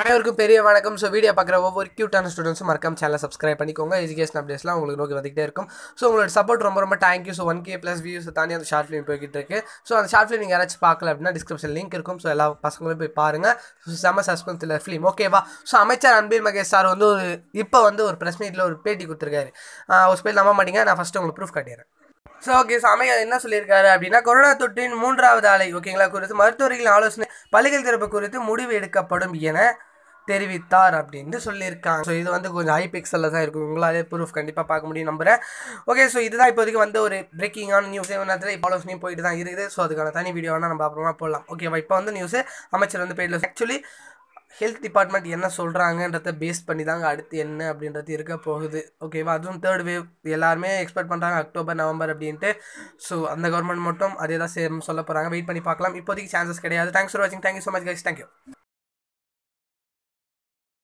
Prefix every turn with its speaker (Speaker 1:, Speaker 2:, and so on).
Speaker 1: அனைவருக்கும் பெரிய வணக்கம் ஸோ வீடியோ பார்க்குற ஒவ்வொரு க்யூட்டான ஸ்டூடெண்ட்ஸும் மறக்காம சேனல் சப்ஸ்கிரைப் பண்ணிக்கோங்க எஜுகேஷன் அப்டேட்ஸ்லாம் உங்களுக்கு நோக்கி வந்துகிட்டே இருக்கும் ஸோ உங்களோட சப்போர்ட் ரொம்ப ரொம்ப thank you so one K plus views தாண்டி அந்த ஷார்ட் ஃபிலிம் போய்கிட்டு இருக்கு ஸோ அந்த ஷார்ட் ஃபிலிம் நீங்கள் யாராச்சும் பார்க்கல அப்படின்னா டிஸ்கிரிப்ஷன் லிங்க் இருக்கும் ஸோ எல்லா பசங்களும் போய் பாருங்கள் ஸோ செம்ம சஸ்பென்ஸ் இல்லை ஃபிலிம் ஓகேவா ஸோ அமைச்சர் அன்பில் மகேஷ் சார் வந்து ஒரு இப்போ வந்து ஒரு பிரஸ் மீட்டில் ஒரு பேட்டி கொடுத்துருக்காரு ஒரு ஸ்பெயில் நம்ப மாட்டீங்க நான் ஃபஸ்ட்டு உங்களுக்கு ப்ரூஃப் கட்டிடுறேன் ஸோ ஓகே சமய என்ன சொல்லியிருக்காரு அப்படின்னா கொரோனா தொற்றின் மூன்றாவது அலை ஓகேங்களா குறித்து மருத்துவர்களின் ஆலோசனை பள்ளிகள் திறப்பு குறித்து முடிவு எடுக்கப்படும் என தெரிவித்தார் அப்படின்னு சொல்லியிருக்காங்க ஸோ இது வந்து கொஞ்சம் ஹை தான் இருக்கும் உங்களாலே ப்ரூஃப் கண்டிப்பாக பார்க்க முடியும் நம்புகிறேன் ஓகே ஸோ இதுதான் இப்போதைக்கு வந்து ஒரு பிரேக்கிங்கான நியூஸ் நேரத்தில் இப்போ நியூஸ் போயிட்டு தான் இருக்குது ஸோ அதுக்கான தனி வீடியோ வேணால் நம்ம அப்புறமா போடலாம் ஓகேவா இப்போ வந்து நியூஸ் அமைச்சர் வந்து போயிடல ஆக்சுவலி ஹெல்த் டிபார்ட்மெண்ட் என்ன சொல்கிறாங்கன்றத பேஸ் பண்ணி தாங்க அடுத்து என்ன அப்படின்றது இருக்க போகுது ஓகேவா அதுவும் தேர்ட் வேவ் எல்லாருமே எக்ஸ்பெக்ட் பண்ணுறாங்க அக்டோபர் நவம்பர் அப்படின்ட்டு ஸோ அந்த கவர்மெண்ட் மட்டும் அதே தான் சேம் சொல்ல போகிறாங்க வெயிட் பண்ணி பார்க்கலாம் இப்போதைக்கு சான்சஸ் கிடையாது தேங்க்ஸ் ஃபார் வாட்சிங் thank you so much guys thank you